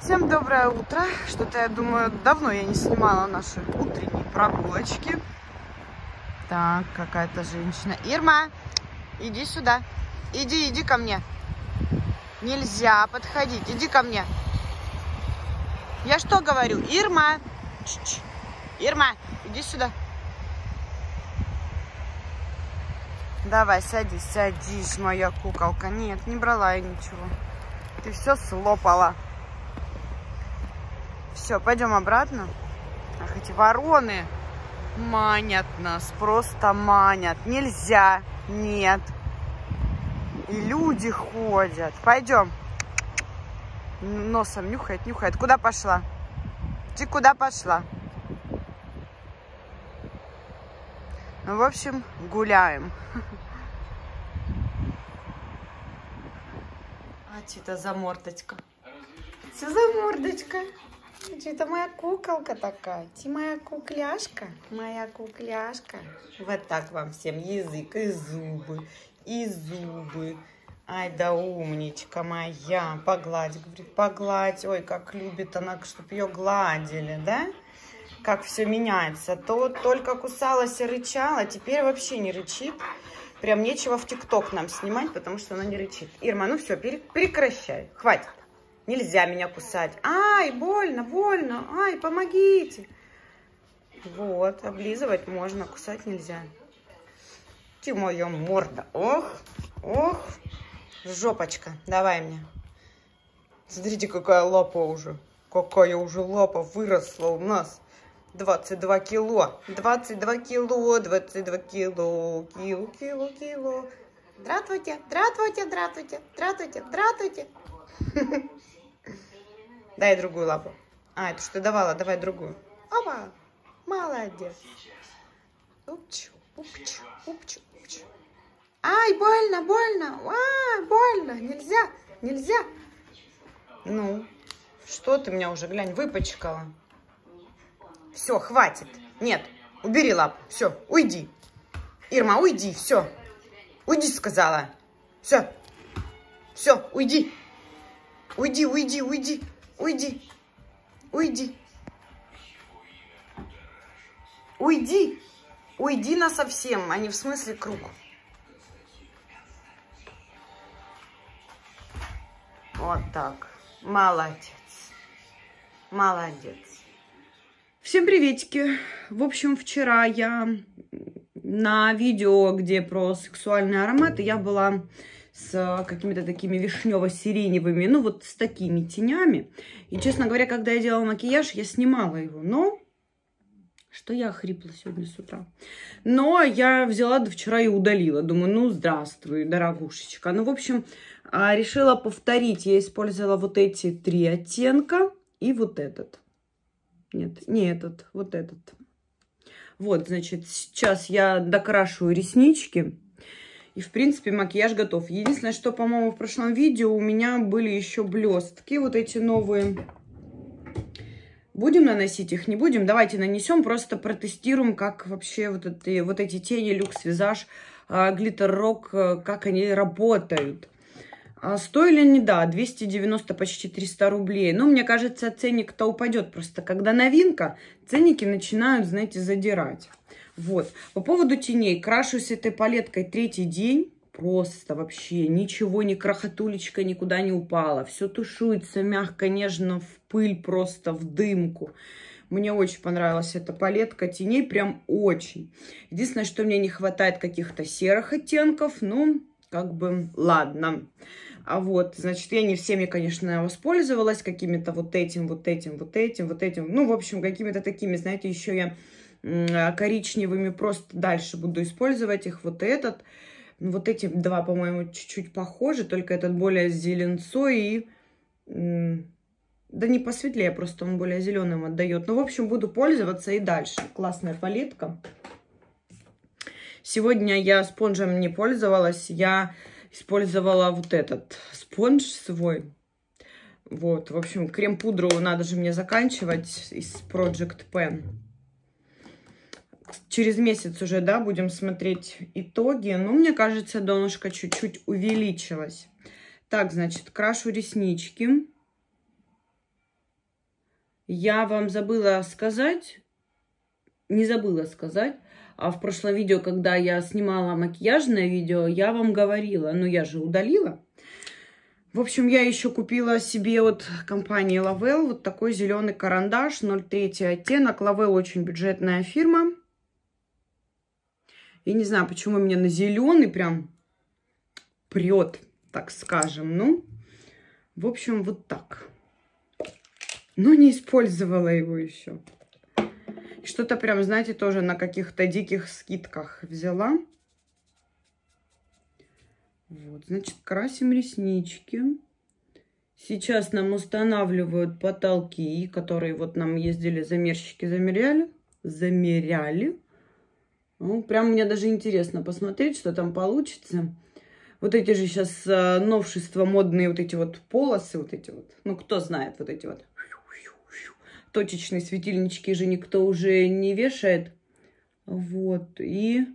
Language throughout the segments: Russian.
Всем доброе утро. Что-то, я думаю, давно я не снимала наши утренние прогулочки. Так, какая-то женщина. Ирма, иди сюда. Иди, иди ко мне. Нельзя подходить. Иди ко мне. Я что говорю? Ирма. Ч -ч. Ирма, иди сюда. Давай, садись, садись, моя куколка. Нет, не брала я ничего. Ты все слопала. Все, пойдем обратно. Ах, эти вороны манят нас, просто манят. Нельзя, нет. И люди ходят. Пойдем. Носом нюхает, нюхает. Куда пошла? Ты куда пошла? Ну, в общем, гуляем. А что то за мордочка? Что за мордочка? Это моя куколка такая. Ты моя кукляшка. Моя кукляшка. Вот так вам всем язык и зубы. И зубы. Ай да умничка моя. Погладь, говорит, погладь. Ой, как любит она, чтобы ее гладили, да? Как все меняется. То только кусалась и рычала, теперь вообще не рычит. Прям нечего в ТикТок нам снимать, потому что она не рычит. Ирма, ну все, пере прекращай. Хватит. Нельзя меня кусать. Ай, больно, больно. Ай, помогите. Вот, облизывать можно, кусать нельзя. Ты моя морда. Ох, ох. Жопочка, давай мне. Смотрите, какая лапа уже. Какая уже лапа выросла у нас. 22 кило. 22 кило, 22 кило. Кило, кило, кило. Дратвуйте, дратвуйте, дратвуйте, дратвуйте, дратвуйте. Дай другую лапу. А, это что давала, давай другую. Опа! Молодец. Упчу, упчу, упчу, упчу. Ай, больно, больно. А, больно. Нельзя, нельзя. Ну, что ты меня уже, глянь, выпачкала. Все, хватит. Нет, убери лап. Все, уйди. Ирма, уйди, все. Уйди, сказала. Все, все, уйди. Уйди, уйди, уйди. Уйди. Уйди. Уйди. Уйди на совсем, а не в смысле круг. Вот так. Молодец. Молодец. Всем приветики. В общем, вчера я на видео, где про сексуальные ароматы, я была с э, какими-то такими вишнево-сиреневыми, ну вот с такими тенями. И, честно говоря, когда я делала макияж, я снимала его, но... Что я хрипла сегодня с утра. Но я взяла до вчера и удалила. Думаю, ну, здравствуй, дорогушечка. Ну, в общем, а, решила повторить. Я использовала вот эти три оттенка и вот этот. Нет, не этот, вот этот. Вот, значит, сейчас я докрашиваю реснички. И, в принципе, макияж готов. Единственное, что, по-моему, в прошлом видео у меня были еще блестки, вот эти новые. Будем наносить их, не будем? Давайте нанесем, просто протестируем, как вообще вот, эти вот эти тени, люкс, визаж, а, глиттер рок, а, как они работают. А, стоили они, да, 290, почти 300 рублей. Но, мне кажется, ценник-то упадет просто. Когда новинка, ценники начинают, знаете, задирать. Вот. По поводу теней. Крашусь этой палеткой третий день. Просто вообще ничего, ни крохотулечка никуда не упала. Все тушуется мягко, нежно, в пыль, просто в дымку. Мне очень понравилась эта палетка теней, прям очень. Единственное, что мне не хватает каких-то серых оттенков, ну, как бы, ладно. А вот, значит, я не всеми, конечно, воспользовалась, какими-то вот этим, вот этим, вот этим, вот этим. Ну, в общем, какими-то такими, знаете, еще я а, коричневыми, просто дальше буду использовать их. Вот этот, ну, вот эти два, по-моему, чуть-чуть похожи, только этот более зеленцой и... Да не посветлее, просто он более зеленым отдает. Ну, в общем, буду пользоваться и дальше. Классная палетка. Сегодня я спонжем не пользовалась, я использовала вот этот спонж свой. Вот, в общем, крем-пудру надо же мне заканчивать из Project Pen через месяц уже, да, будем смотреть итоги. Но ну, мне кажется, донышко чуть-чуть увеличилось. Так, значит, крашу реснички. Я вам забыла сказать, не забыла сказать, а в прошлом видео, когда я снимала макияжное видео, я вам говорила, но ну, я же удалила. В общем, я еще купила себе от компании Лавел вот такой зеленый карандаш 0,3 оттенок. Лавел очень бюджетная фирма. Я не знаю, почему меня на зеленый прям прет, так скажем. Ну, в общем, вот так. Но не использовала его еще. Что-то прям, знаете, тоже на каких-то диких скидках взяла. Вот, значит, красим реснички. Сейчас нам устанавливают потолки, которые вот нам ездили замерщики, замеряли. Замеряли. Ну, прям мне даже интересно посмотреть, что там получится. Вот эти же сейчас э, новшества модные, вот эти вот полосы, вот эти вот. Ну, кто знает, вот эти вот точечные светильнички же никто уже не вешает. Вот, и...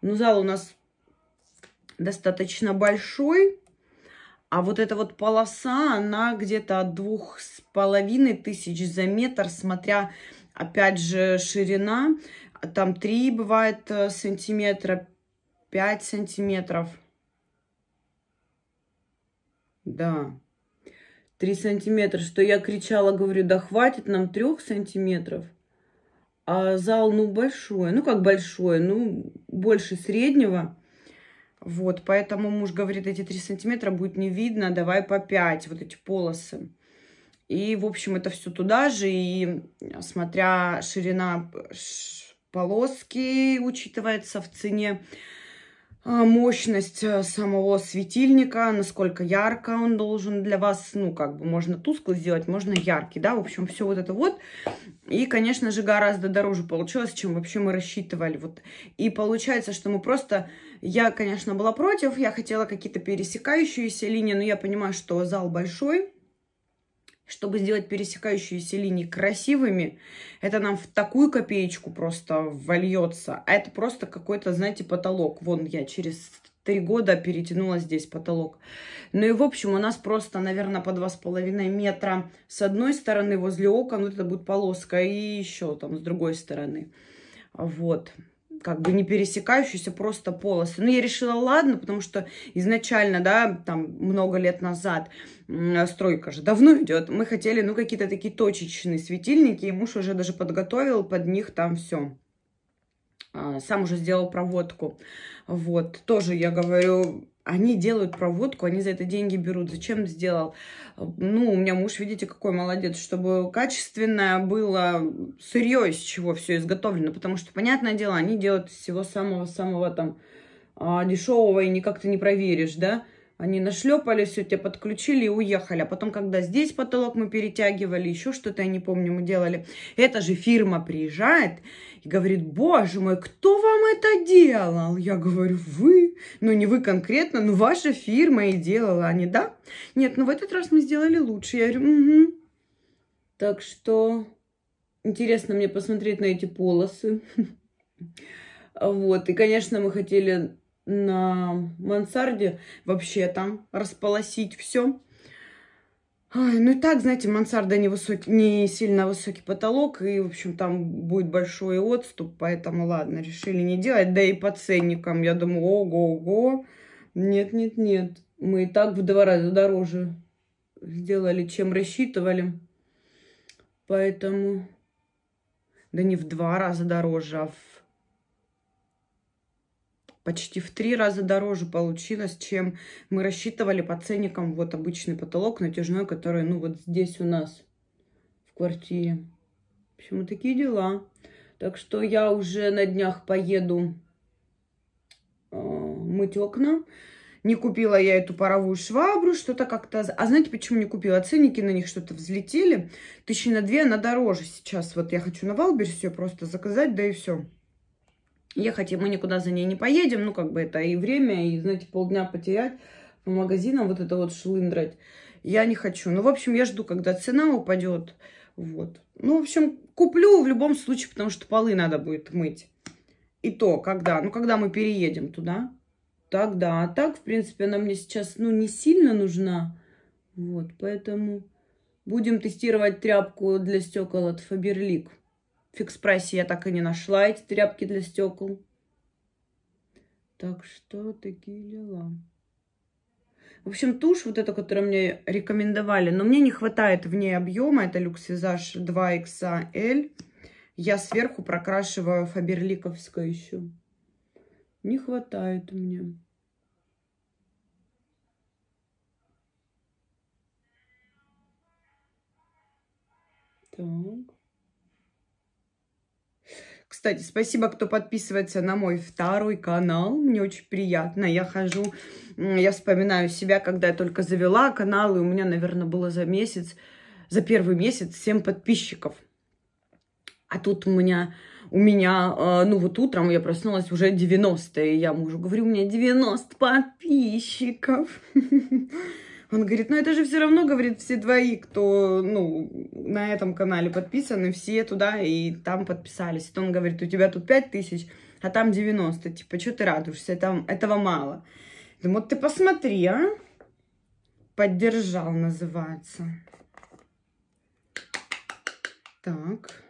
Ну, зал у нас достаточно большой. А вот эта вот полоса, она где-то от двух с половиной тысяч за метр, смотря, опять же, ширина. Там 3 бывает э, сантиметра, 5 сантиметров. Да. 3 сантиметра. Что я кричала, говорю, да хватит нам 3 сантиметров. А зал, ну, большой. Ну, как большой, ну, больше среднего. Вот, поэтому муж говорит, эти 3 сантиметра будет не видно, давай по 5, вот эти полосы. И, в общем, это все туда же, и э, смотря ширина, полоски, учитывается в цене а, мощность э, самого светильника, насколько ярко он должен для вас, ну, как бы можно тускло сделать, можно яркий, да, в общем, все вот это вот. И, конечно же, гораздо дороже получилось, чем вообще мы рассчитывали. Вот. И получается, что мы просто... Я, конечно, была против, я хотела какие-то пересекающиеся линии, но я понимаю, что зал большой, чтобы сделать пересекающиеся линии красивыми, это нам в такую копеечку просто вольется. А это просто какой-то, знаете, потолок. Вон я через три года перетянула здесь потолок. Ну и, в общем, у нас просто, наверное, по два с половиной метра с одной стороны возле окон, вот это будет полоска, и еще там с другой стороны. Вот как бы не пересекающиеся просто полосы. Но я решила, ладно, потому что изначально, да, там много лет назад стройка же давно идет, мы хотели, ну, какие-то такие точечные светильники, и муж уже даже подготовил под них там все а, сам уже сделал проводку. Вот, тоже я говорю, они делают проводку, они за это деньги берут. Зачем сделал? Ну, у меня муж, видите, какой молодец, чтобы качественное было сырье, из чего все изготовлено. Потому что, понятное дело, они делают из всего самого-самого там а, дешевого и никак ты не проверишь, да? Они нашлепали все, тебя подключили и уехали. А потом, когда здесь потолок мы перетягивали, еще что-то, я не помню, мы делали. Эта же фирма приезжает и говорит, боже мой, кто вам это делал? Я говорю, вы. Ну, не вы конкретно, но ваша фирма и делала. Они, да? Нет, ну в этот раз мы сделали лучше. Я говорю, угу. Так что интересно мне посмотреть на эти полосы. Вот, и, конечно, мы хотели на мансарде вообще там располосить все. ну и так, знаете, мансарда не, высокий, не сильно высокий потолок, и, в общем, там будет большой отступ, поэтому, ладно, решили не делать. Да и по ценникам, я думаю, ого-ого. Нет-нет-нет, мы и так в два раза дороже сделали, чем рассчитывали. Поэтому, да не в два раза дороже, а в почти в три раза дороже получилось, чем мы рассчитывали по ценникам вот обычный потолок натяжной, который, ну, вот здесь у нас в квартире. В общем, вот такие дела. Так что я уже на днях поеду э, мыть окна. Не купила я эту паровую швабру, что-то как-то... А знаете, почему не купила? Ценники на них что-то взлетели. Тысячи на две она дороже сейчас. Вот я хочу на валберсе все просто заказать, да и все ехать, и мы никуда за ней не поедем. Ну, как бы это и время, и, знаете, полдня потерять по магазинам вот это вот шлындрать. Я не хочу. Ну, в общем, я жду, когда цена упадет. Вот. Ну, в общем, куплю в любом случае, потому что полы надо будет мыть. И то, когда. Ну, когда мы переедем туда. Тогда. А так, в принципе, она мне сейчас, ну, не сильно нужна. Вот, поэтому будем тестировать тряпку для стекол от Faberlic фикс-прайсе я так и не нашла эти тряпки для стекол. Так что такие дела. В общем, тушь вот эта, которую мне рекомендовали, но мне не хватает в ней объема. Это люкс визаж 2XL. Я сверху прокрашиваю Фаберликовское еще. Не хватает мне. Так. Кстати, спасибо, кто подписывается на мой второй канал. Мне очень приятно. Я хожу, я вспоминаю себя, когда я только завела канал, и у меня, наверное, было за месяц, за первый месяц 7 подписчиков. А тут у меня, у меня, а, ну вот утром я проснулась уже 90, и я мужу говорю, у меня 90 подписчиков. Он говорит, ну это же все равно, говорит, все двои, кто, ну, на этом канале подписаны, все туда и там подписались. И он говорит, у тебя тут 5 тысяч, а там 90, типа, что ты радуешься, там, этого мало. Думаю, вот ты посмотри, а? Поддержал, называется. Так.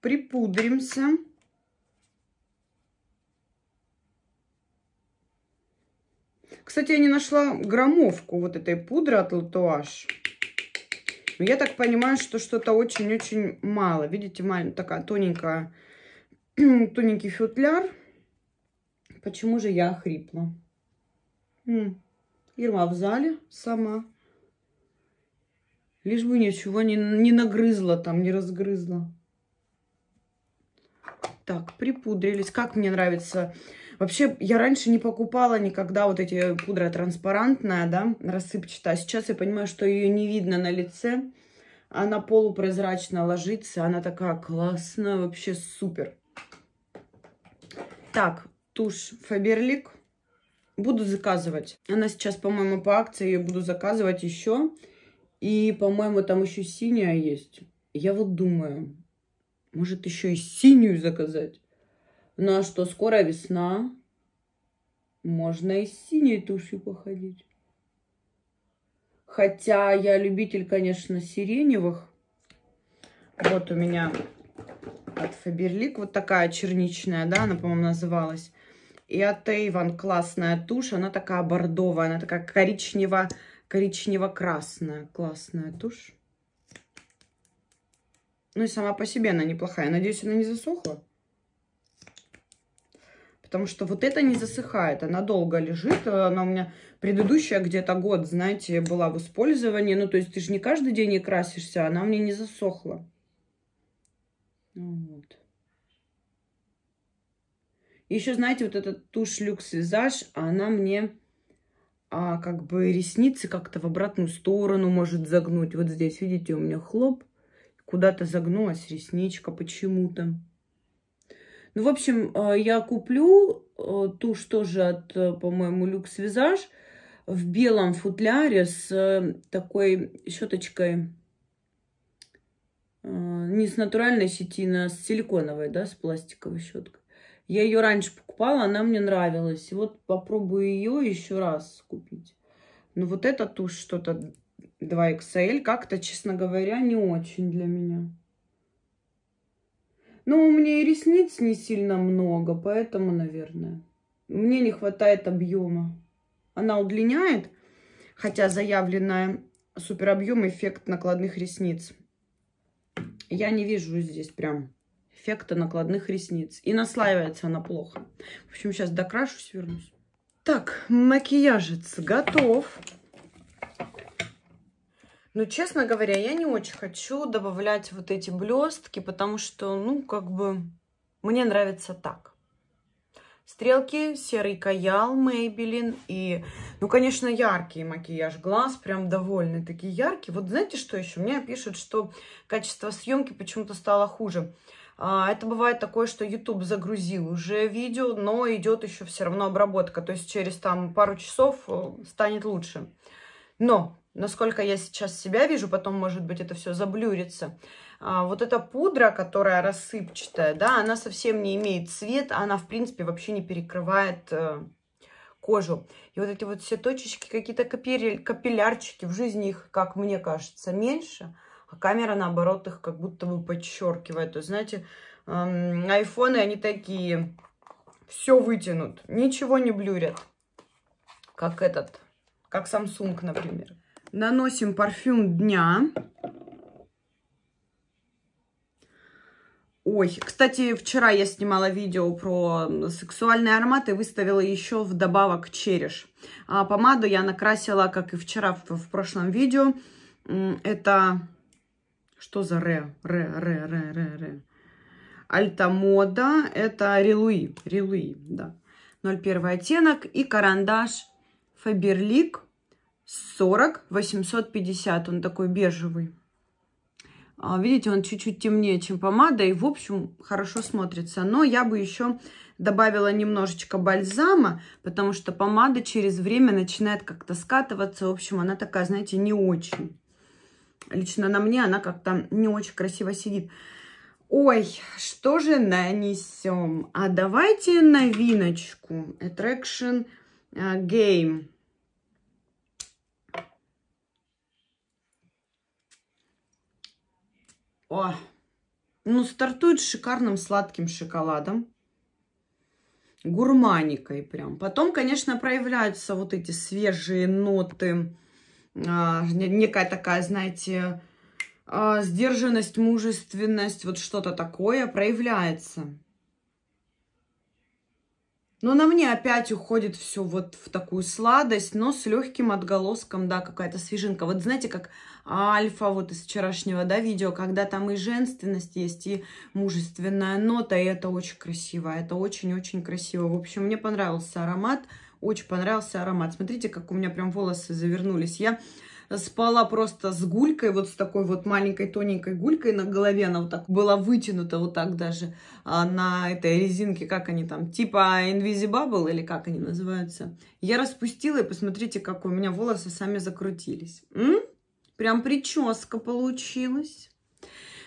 Припудримся. я не нашла граммовку вот этой пудры от Латуаш. Но я так понимаю, что что-то очень-очень мало. Видите, такая тоненькая, тоненький футляр. Почему же я охрипла? М Ирма в зале сама. Лишь бы ничего не, не нагрызла там, не разгрызла. Так, припудрились. Как мне нравится Вообще, я раньше не покупала никогда вот эти э, пудра транспарантная, да, рассыпчатая. А сейчас я понимаю, что ее не видно на лице. Она полупрозрачно ложится. Она такая классная, вообще супер. Так, тушь Фаберлик. Буду заказывать. Она сейчас, по-моему, по акции. Ее буду заказывать еще. И, по-моему, там еще синяя есть. Я вот думаю, может, еще и синюю заказать. Ну а что, скоро весна. Можно и с синей тушью походить. Хотя я любитель, конечно, сиреневых. Вот у меня от Фаберлик вот такая черничная, да, она, по-моему, называлась. И от Эйван классная тушь, она такая бордовая, она такая коричнево коричнево-красная. Классная тушь. Ну и сама по себе она неплохая. Надеюсь, она не засохла потому что вот это не засыхает, она долго лежит, э, она у меня предыдущая где-то год, знаете, была в использовании, ну, то есть ты же не каждый день не красишься, она мне не засохла. Ну вот. Еще, знаете, вот этот тушь люкс визаж, она мне а, как бы ресницы как-то в обратную сторону может загнуть. Вот здесь, видите, у меня хлоп, куда-то загнулась ресничка почему-то. Ну, в общем, э, я куплю э, тушь тоже от, э, по-моему, Люкс Визаж в белом футляре с такой щеточкой не с натуральной щетины, а с силиконовой, да, с пластиковой щеткой. Я ее раньше покупала, она мне нравилась. И вот попробую ее еще раз купить. Ну вот эта тушь что-то 2XL как-то, честно говоря, не очень для меня. Ну, у меня и ресниц не сильно много, поэтому, наверное, мне не хватает объема. Она удлиняет, хотя заявленная суперобъем эффект накладных ресниц. Я не вижу здесь прям эффекта накладных ресниц. И наслаивается она плохо. В общем, сейчас докрашусь, вернусь. Так, макияжец готов. Ну, честно говоря, я не очень хочу добавлять вот эти блестки, потому что, ну, как бы, мне нравится так. Стрелки, серый каял Maybelline и, ну, конечно, яркий макияж глаз, прям довольный, таки яркий. Вот знаете, что еще? Мне пишут, что качество съемки почему-то стало хуже. А, это бывает такое, что YouTube загрузил уже видео, но идет еще все равно обработка. То есть через там пару часов э, станет лучше. Но насколько я сейчас себя вижу, потом, может быть, это все заблюрится. А, вот эта пудра, которая рассыпчатая, да, она совсем не имеет цвет, она, в принципе, вообще не перекрывает э, кожу. И вот эти вот все точечки, какие-то капиллярчики, в жизни их, как мне кажется, меньше, а камера, наоборот, их как будто бы подчеркивает. То есть, знаете, эм, айфоны, они такие, все вытянут, ничего не блюрят, как этот, как Samsung, например. Наносим парфюм дня. Ой, кстати, вчера я снимала видео про сексуальные ароматы, выставила еще вдобавок череш. А помаду я накрасила, как и вчера в, в прошлом видео. Это... Что за ре? Ре, ре, ре, ре, ре. Альтамода. Это релуи. Релуи, да. 0,1 оттенок. И карандаш Фаберлик 40 850. Он такой бежевый. А, видите, он чуть-чуть темнее, чем помада, и, в общем, хорошо смотрится. Но я бы еще добавила немножечко бальзама, потому что помада через время начинает как-то скатываться. В общем, она такая, знаете, не очень. Лично на мне она как-то не очень красиво сидит. Ой, что же нанесем? А давайте новиночку. Attraction а, Game. О, ну, стартует с шикарным сладким шоколадом. Гурманикой прям. Потом, конечно, проявляются вот эти свежие ноты. А, некая такая, знаете, а, сдержанность, мужественность, вот что-то такое проявляется. Но ну, на мне опять уходит все вот в такую сладость, но с легким отголоском, да, какая-то свежинка. Вот знаете, как альфа вот из вчерашнего, да, видео, когда там и женственность есть, и мужественная нота, и это очень красиво, это очень-очень красиво. В общем, мне понравился аромат, очень понравился аромат. Смотрите, как у меня прям волосы завернулись. Я спала просто с гулькой, вот с такой вот маленькой тоненькой гулькой на голове, она вот так была вытянута вот так даже а, на этой резинке, как они там, типа Invisibubble или как они называются. Я распустила, и посмотрите, как у меня волосы сами закрутились. М? Прям прическа получилась.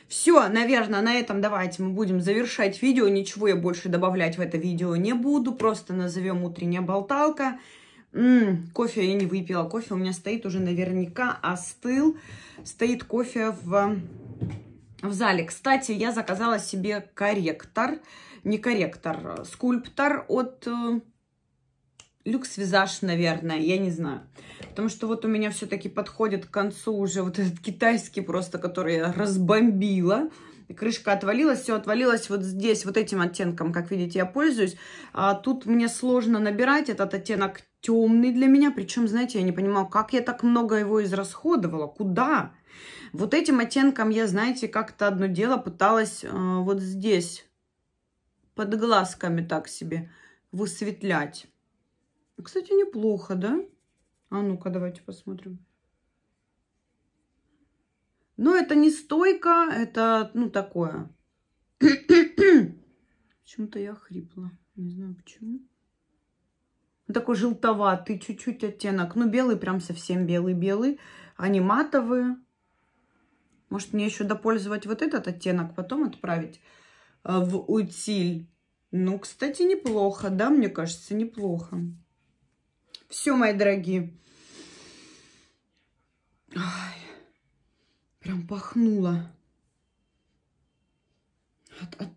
Все, наверное, на этом давайте мы будем завершать видео. Ничего я больше добавлять в это видео не буду. Просто назовем утренняя болталка. М-м, кофе я не выпила. Кофе у меня стоит уже наверняка остыл. Стоит кофе в, в зале. Кстати, я заказала себе корректор. Не корректор, а скульптор от э, люкс визаж, наверное, я не знаю. Потому что вот у меня все-таки подходит к концу уже вот этот китайский просто, который я разбомбила. Крышка отвалилась, все отвалилось вот здесь, вот этим оттенком, как видите, я пользуюсь. А тут мне сложно набирать этот оттенок темный для меня. Причем, знаете, я не понимаю, как я так много его израсходовала, куда? Вот этим оттенком я, знаете, как-то одно дело пыталась э, вот здесь, под глазками так себе, высветлять. Кстати, неплохо, да? А ну-ка, давайте посмотрим. Но это не стойка, это, ну, такое. Почему-то я хрипла. Не знаю, почему. Он такой желтоватый, чуть-чуть оттенок. Ну, белый прям совсем белый-белый. Они матовые. Может, мне еще допользовать вот этот оттенок, потом отправить э, в утиль. Ну, кстати, неплохо, да, мне кажется, неплохо. Все, мои дорогие. Ой, прям пахнуло. От, от,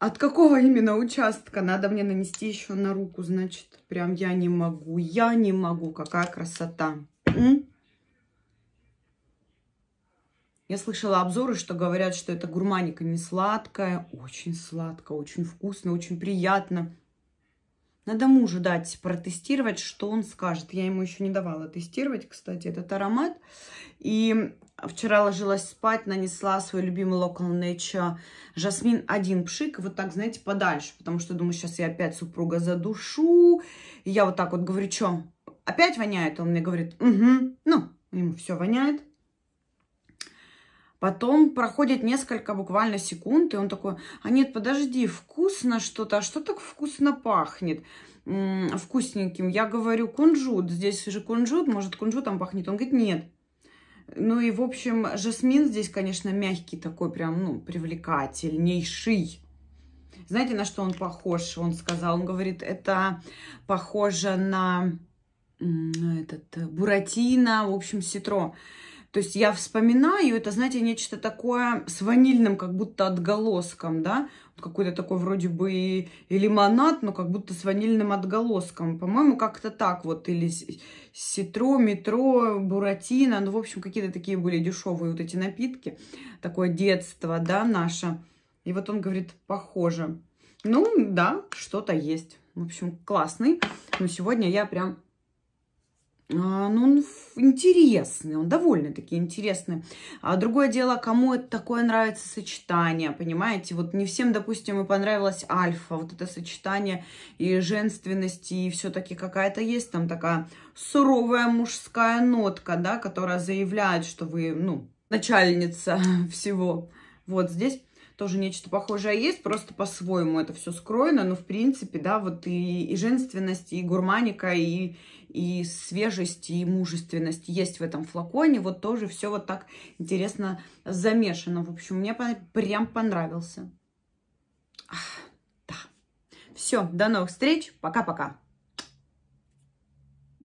от какого именно участка надо мне нанести еще на руку? Значит, прям я не могу. Я не могу. Какая красота. М? Я слышала обзоры, что говорят, что это гурманика не сладкая. Очень сладко, очень вкусно, очень приятно. Надо мужу дать протестировать, что он скажет. Я ему еще не давала тестировать, кстати, этот аромат. И вчера ложилась спать, нанесла свой любимый Local Nature Жасмин один пшик. Вот так, знаете, подальше. Потому что думаю, сейчас я опять супруга задушу. И я вот так вот говорю, что опять воняет? Он мне говорит, угу, ну, ему все воняет. Потом проходит несколько буквально секунд, и он такой, а нет, подожди, вкусно что-то, а что так вкусно пахнет? вкусненьким. Я говорю, кунжут, здесь же кунжут, может, кунжутом пахнет? Он говорит, нет. Ну и, в общем, жасмин здесь, конечно, мягкий такой, прям, ну, привлекательнейший. Знаете, на что он похож? Он сказал, он говорит, это похоже на этот э, буратино, в общем, ситро. То есть я вспоминаю, это, знаете, нечто такое с ванильным как будто отголоском, да, какой-то такой вроде бы и, и лимонад, но как будто с ванильным отголоском. По-моему, как-то так вот. Или ситро, метро, буратино. Ну, в общем, какие-то такие были дешевые вот эти напитки. Такое детство, да, наше. И вот он говорит, похоже. Ну, да, что-то есть. В общем, классный. Но сегодня я прям а, ну, он интересный, он довольно-таки интересный. А другое дело, кому это такое нравится сочетание, понимаете? Вот не всем, допустим, и понравилось альфа, вот это сочетание и женственности, и все-таки какая-то есть там такая суровая мужская нотка, да, которая заявляет, что вы, ну, начальница всего. Вот здесь тоже нечто похожее есть, просто по-своему это все скроено, но в принципе, да, вот и, и женственность, и гурманика, и, и свежесть, и мужественность есть в этом флаконе. Вот тоже все вот так интересно замешано. В общем, мне прям понравился. да. Все, до новых встреч. Пока-пока.